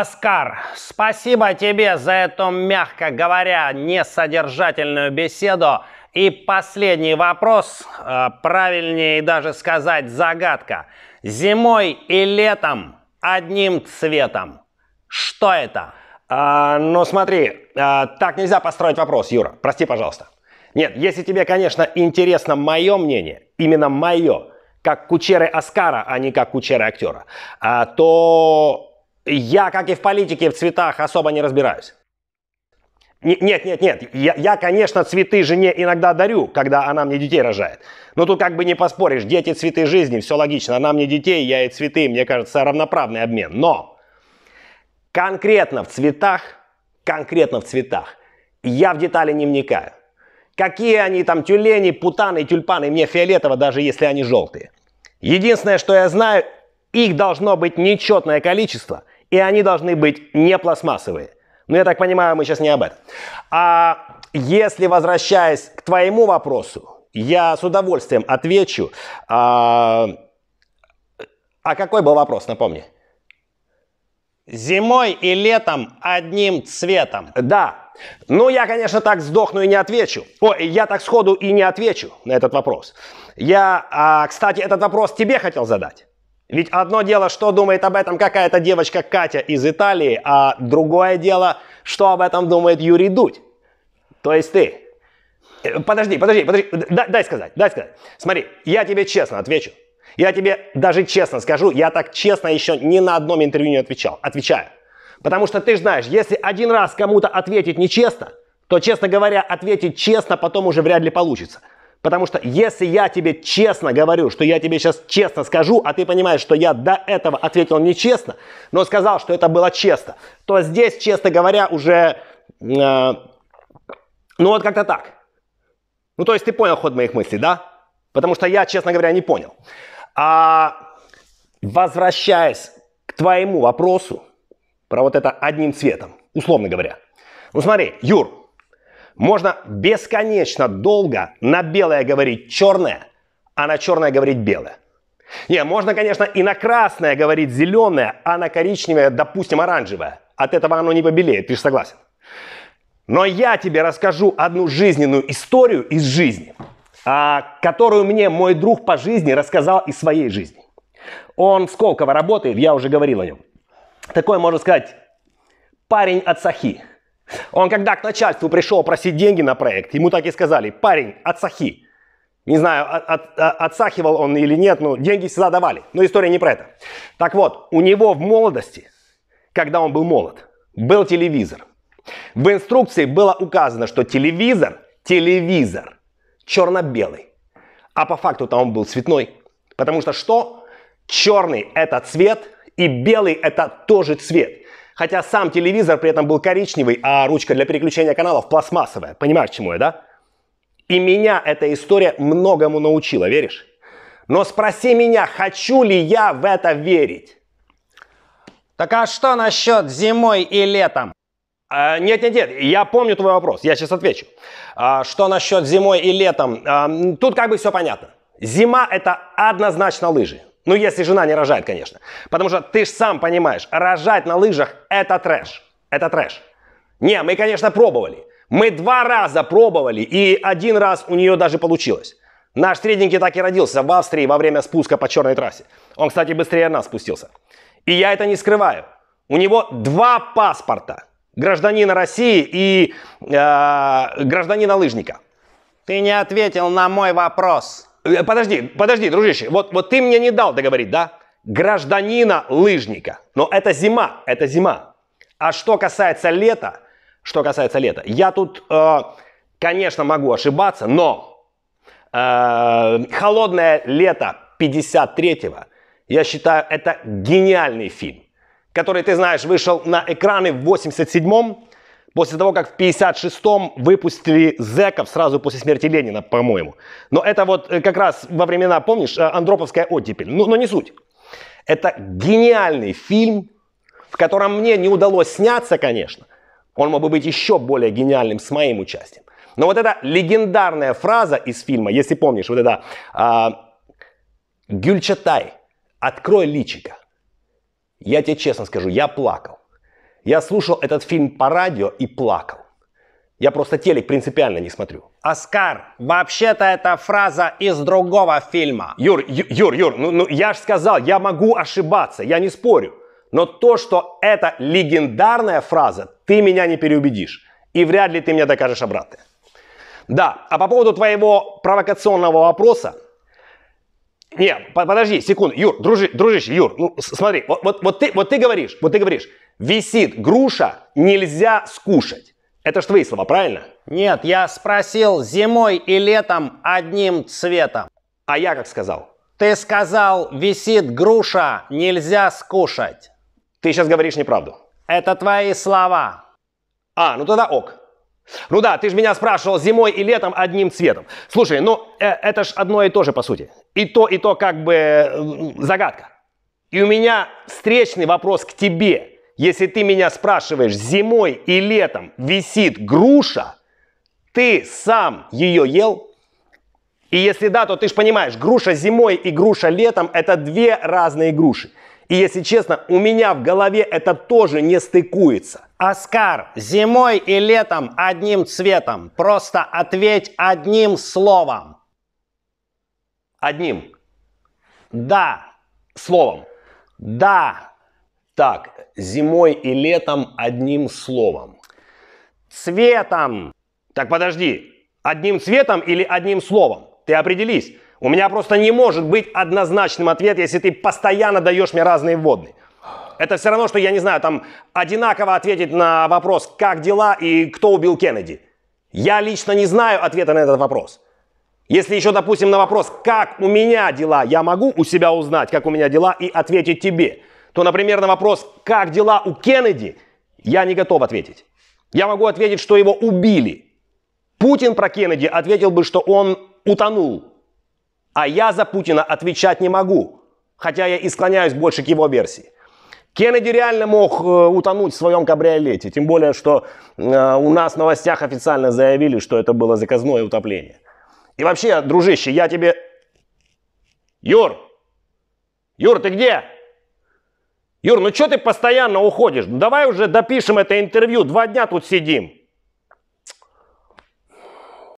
Оскар, спасибо тебе за эту, мягко говоря, несодержательную беседу. И последний вопрос, э, правильнее даже сказать загадка. Зимой и летом одним цветом. Что это? А, ну смотри, а, так нельзя построить вопрос, Юра. Прости, пожалуйста. Нет, если тебе, конечно, интересно мое мнение, именно мое, как кучеры Оскара, а не как кучеры актера, а, то я, как и в политике, в цветах особо не разбираюсь. Нет, нет, нет. Я, я, конечно, цветы жене иногда дарю, когда она мне детей рожает. Но тут как бы не поспоришь. Дети – цветы жизни, все логично. Она мне детей, я и цветы. Мне кажется, равноправный обмен. Но конкретно в цветах, конкретно в цветах, я в детали не вникаю. Какие они там тюлени, путаны, тюльпаны, мне фиолетово, даже если они желтые. Единственное, что я знаю, их должно быть нечетное количество – и они должны быть не пластмассовые. Но ну, я так понимаю, мы сейчас не об этом. А если возвращаясь к твоему вопросу, я с удовольствием отвечу. А, а какой был вопрос, напомни? Зимой и летом одним цветом. Да. Ну, я, конечно, так сдохну и не отвечу. Ой, я так сходу и не отвечу на этот вопрос. Я, а, кстати, этот вопрос тебе хотел задать. Ведь одно дело, что думает об этом какая-то девочка Катя из Италии, а другое дело, что об этом думает Юрий Дудь. То есть ты. Э, подожди, подожди, подожди. Дай, дай сказать, дай сказать. Смотри, я тебе честно отвечу. Я тебе даже честно скажу, я так честно еще ни на одном интервью не отвечал. Отвечаю. Потому что ты знаешь, если один раз кому-то ответить нечестно, то, честно говоря, ответить честно потом уже вряд ли получится. Потому что если я тебе честно говорю, что я тебе сейчас честно скажу, а ты понимаешь, что я до этого ответил нечестно, но сказал, что это было честно, то здесь, честно говоря, уже... Э, ну вот как-то так. Ну то есть ты понял ход моих мыслей, да? Потому что я, честно говоря, не понял. А возвращаясь к твоему вопросу про вот это одним цветом, условно говоря. Ну смотри, Юр, можно бесконечно долго на белое говорить черное, а на черное говорить белое. Не, можно, конечно, и на красное говорить зеленое, а на коричневое, допустим, оранжевое. От этого оно не побелеет, ты же согласен. Но я тебе расскажу одну жизненную историю из жизни, а, которую мне мой друг по жизни рассказал из своей жизни. Он в Сколково работает, я уже говорил о нем. Такой, можно сказать, парень от Сахи. Он когда к начальству пришел просить деньги на проект, ему так и сказали, парень, отсахи. Не знаю, от, от, отсахивал он или нет, но деньги всегда давали. Но история не про это. Так вот, у него в молодости, когда он был молод, был телевизор. В инструкции было указано, что телевизор, телевизор, черно-белый. А по факту там он был цветной. Потому что что? Черный – это цвет, и белый – это тоже цвет. Хотя сам телевизор при этом был коричневый, а ручка для переключения каналов пластмассовая. Понимаешь, чему я, да? И меня эта история многому научила, веришь? Но спроси меня, хочу ли я в это верить? Так а что насчет зимой и летом? А, нет, нет, нет, я помню твой вопрос, я сейчас отвечу. А, что насчет зимой и летом? А, тут как бы все понятно. Зима это однозначно лыжи. Ну, если жена не рожает, конечно. Потому что ты же сам понимаешь, рожать на лыжах – это трэш. Это трэш. Не, мы, конечно, пробовали. Мы два раза пробовали, и один раз у нее даже получилось. Наш средненький так и родился в Австрии во время спуска по черной трассе. Он, кстати, быстрее нас спустился. И я это не скрываю. У него два паспорта. Гражданина России и э, гражданина лыжника. Ты не ответил на мой вопрос. Э, подожди, подожди, дружище, вот, вот ты мне не дал договорить, да? Гражданина-лыжника. Но это зима, это зима. А что касается лета, что касается лета, я тут, э, конечно, могу ошибаться, но э, холодное лето 53-го, я считаю, это гениальный фильм, который, ты знаешь, вышел на экраны в 87-м, После того, как в 56-м выпустили зэков сразу после смерти Ленина, по-моему. Но это вот э, как раз во времена, помнишь, э, Андроповская оттепель. Ну, но не суть. Это гениальный фильм, в котором мне не удалось сняться, конечно. Он мог бы быть еще более гениальным с моим участием. Но вот эта легендарная фраза из фильма, если помнишь, вот это а, «Гюльчатай, открой личика». Я тебе честно скажу, я плакал. Я слушал этот фильм по радио и плакал. Я просто телек принципиально не смотрю. Оскар, вообще-то это фраза из другого фильма. Юр, Юр, Юр, ну, ну я же сказал, я могу ошибаться, я не спорю. Но то, что это легендарная фраза, ты меня не переубедишь. И вряд ли ты мне докажешь обратное. Да, а по поводу твоего провокационного вопроса, не, подожди, секунду, Юр, дружи, дружище, Юр, ну смотри, вот, вот, вот, ты, вот ты говоришь, вот ты говоришь, висит груша, нельзя скушать. Это ж твои слова, правильно? Нет, я спросил зимой и летом одним цветом. А я как сказал? Ты сказал, висит груша, нельзя скушать. Ты сейчас говоришь неправду. Это твои слова. А, ну тогда ок. Ну да, ты же меня спрашивал зимой и летом одним цветом. Слушай, ну э, это ж одно и то же по сути. И то, и то как бы э, загадка. И у меня встречный вопрос к тебе. Если ты меня спрашиваешь, зимой и летом висит груша, ты сам ее ел? И если да, то ты же понимаешь, груша зимой и груша летом – это две разные груши. И если честно, у меня в голове это тоже не стыкуется – Оскар, зимой и летом одним цветом. Просто ответь одним словом. Одним. Да. Словом. Да. Так, зимой и летом одним словом. Цветом. Так подожди, одним цветом или одним словом? Ты определись. У меня просто не может быть однозначным ответ, если ты постоянно даешь мне разные вводные. Это все равно, что, я не знаю, там одинаково ответить на вопрос, как дела и кто убил Кеннеди. Я лично не знаю ответа на этот вопрос. Если еще, допустим, на вопрос, как у меня дела, я могу у себя узнать, как у меня дела, и ответить тебе, то, например, на вопрос, как дела у Кеннеди, я не готов ответить. Я могу ответить, что его убили. Путин про Кеннеди ответил бы, что он утонул. А я за Путина отвечать не могу, хотя я и склоняюсь больше к его версии. Кеннеди реально мог э, утонуть в своем кабриолете. Тем более, что э, у нас в новостях официально заявили, что это было заказное утопление. И вообще, дружище, я тебе... Юр! Юр, ты где? Юр, ну что ты постоянно уходишь? Ну давай уже допишем это интервью. Два дня тут сидим.